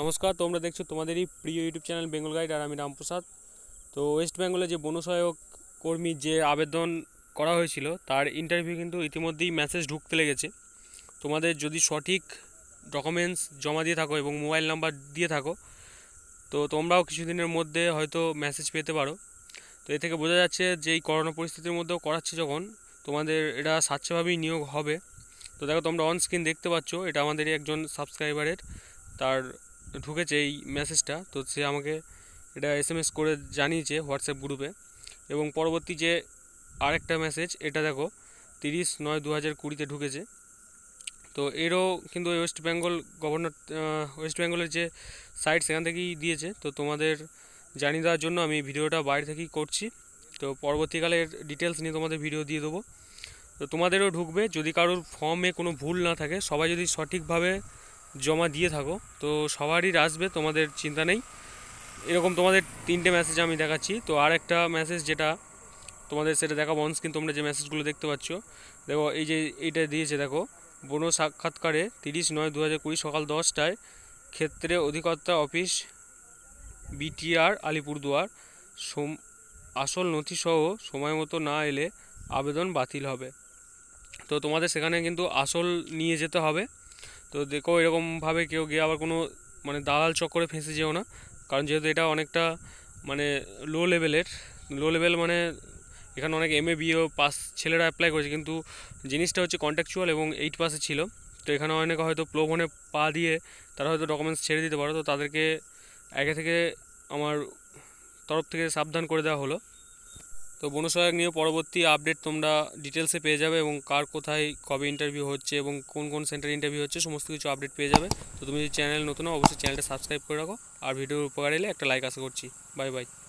নমস্কার তোমরা দেখছো তোমাদেরই প্রিয় ইউটিউব চ্যানেল বেঙ্গল গাইড আর আমি রামপ্রসাদ তো ওয়েস্ট বেঙ্গলে যে বনসহায়ক কর্মী যে আবেদন করা হয়েছিল তার ইন্টারভিউ কিন্তু ইতিমধ্যেই মেসেজ ঢুকতে লেগেছে তোমাদের যদি সঠিক ডকুমেন্টস জমা দিয়ে থাকো এবং মোবাইল নাম্বার দিয়ে থাকো তো তোমরাও কিছুদিনের মধ্যে হয়তো মেসেজ পেতে পারো তো এ থেকে বোঝা যাচ্ছে যে এই করোনা পরিস্থিতির মধ্যেও করাচ্ছে যখন তোমাদের এটা স্বচ্ছভাবেই নিয়োগ হবে তো দেখো তোমরা অন স্ক্রিন দেখতে পাচ্ছ এটা আমাদের একজন সাবস্ক্রাইবারের তার ঢুকেছে এই মেসেজটা তো সে আমাকে এটা এস করে জানিয়েছে হোয়াটসঅ্যাপ গ্রুপে এবং পরবর্তী যে আরেকটা মেসেজ এটা দেখো তিরিশ নয় দু হাজার কুড়িতে ঢুকেছে তো এরও কিন্তু ওয়েস্ট বেঙ্গল গভর্নর ওয়েস্ট বেঙ্গলের যে সাইট সেখান থেকেই দিয়েছে তো তোমাদের জানিয়ে দেওয়ার জন্য আমি ভিডিওটা বাইরে থেকেই করছি তো পরবর্তীকালে ডিটেলস নিয়ে তোমাদের ভিডিও দিয়ে দেবো তো তোমাদেরও ঢুকবে যদি কারোর ফর্মে কোনো ভুল না থাকে সবাই যদি সঠিকভাবে জমা দিয়ে থাকো তো সবারই আসবে তোমাদের চিন্তা নেই এরকম তোমাদের তিনটে মেসেজ আমি দেখাচ্ছি তো আর একটা মেসেজ যেটা তোমাদের সেটা দেখা বন্স কিন্তু তোমরা যে মেসেজগুলো দেখতে পাচ্ছ দেখো এই যে এইটা দিয়েছে দেখো বন সাক্ষাৎকারে তিরিশ নয় দু হাজার কুড়ি সকাল দশটায় ক্ষেত্রে অধিকর্তা অফিস বিটিআর আলিপুরদুয়ার সোম আসল নথিসহ সময় মতো না এলে আবেদন বাতিল হবে তো তোমাদের সেখানে কিন্তু আসল নিয়ে যেতে হবে তো দেখো এরকমভাবে কেউ গিয়ে আবার কোনো মানে দালাল চক্করে ফেঁসে যেও না কারণ যেহেতু এটা অনেকটা মানে লো লেভেলের লো লেভেল মানে এখানে অনেক এম এ বিও পাস ছেলেরা অ্যাপ্লাই করেছে কিন্তু জিনিসটা হচ্ছে কন্ট্যাকচুয়াল এবং এইট পাসে ছিল তো এখানে অনেকে হয়তো প্লোভনে পা দিয়ে তারা হয়তো ডকুমেন্টস ছেড়ে দিতে পারো তো তাদেরকে আগে থেকে আমার তরফ থেকে সাবধান করে দেওয়া হলো তো বনসহায়ক নিয়ে পরবর্তী আপডেট তোমরা ডিটেলসে পেয়ে যাবে এবং কার কোথায় কবে ইন্টারভিউ হচ্ছে এবং কোন কোন সেন্টারে ইন্টারভিউ হচ্ছে সমস্ত কিছু আপডেট পেয়ে যাবে তো তুমি যদি চ্যানেল নতুন অবশ্যই চ্যানেলটা সাবস্ক্রাইব করে রাখো আর ভিডিওর উপকার এলে একটা লাইক আশা করছি বাই বাই